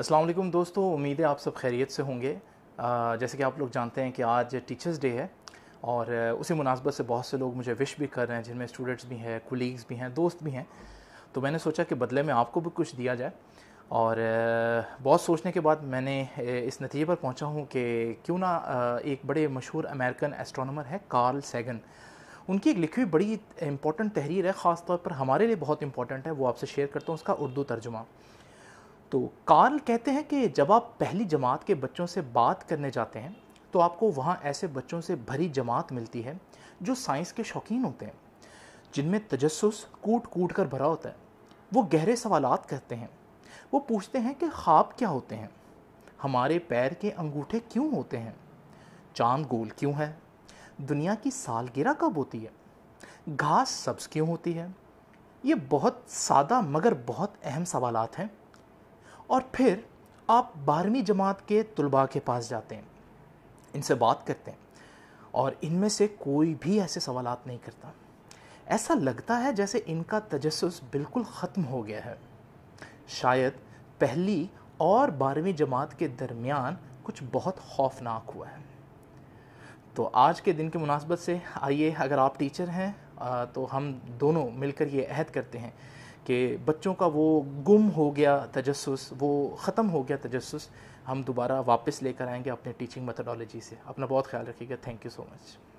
अस्सलाम वालेकुम दोस्तों उम्मीद है आप सब खैरियत से होंगे जैसे कि आप लोग जानते हैं कि आज टीचर्स डे है और उसी मुनासबत से बहुत से लोग मुझे विश भी कर रहे हैं जिनमें स्टूडेंट्स भी हैं कुलीग्स भी हैं दोस्त भी हैं तो मैंने सोचा कि बदले में आपको भी कुछ दिया जाए और बहुत सोचने के बाद मैंने इस नतीजे पर पहुंचा हूं कि क्यों ना एक बड़े मशहूर अमेरिकन एस्ट्रोनॉमर है कार्ल सैगन उनकी एक लिखी हुई बड़ी इंपॉर्टेंट तहरीर है ख़ासतौर पर हमारे लिए बहुत इंपॉर्टेंट है वो आपसे शेयर करता हूँ उसका उर्दू तर्जुमा तो कार्ल कहते हैं कि जब आप पहली जमात के बच्चों से बात करने जाते हैं तो आपको वहाँ ऐसे बच्चों से भरी जमात मिलती है जो साइंस के शौकीन होते हैं जिनमें तजस्स कूट कूट कर भरा होता है वो गहरे सवाल करते हैं वो पूछते हैं कि ख्वाब क्या होते हैं हमारे पैर के अंगूठे क्यों होते हैं चांद गोल क्यों है दुनिया की सालगिरह कब होती है घास सब्ज क्यों होती है ये बहुत सादा मगर बहुत अहम सवालत हैं और फिर आप बारहवीं जमात के तलबा के पास जाते हैं इनसे बात करते हैं और इनमें से कोई भी ऐसे सवाल नहीं करता ऐसा लगता है जैसे इनका तजस बिल्कुल ख़त्म हो गया है शायद पहली और बारहवीं जमात के दरमियान कुछ बहुत खौफनाक हुआ है तो आज के दिन के मुनासबत से आइए अगर आप टीचर हैं तो हम दोनों मिलकर ये अहद करते हैं कि बच्चों का वो गुम हो गया तजस वो ख़त्म हो गया तजस हम दोबारा वापस लेकर आएंगे अपने टीचिंग मेथडोलॉजी से अपना बहुत ख्याल रखिएगा थैंक यू सो मच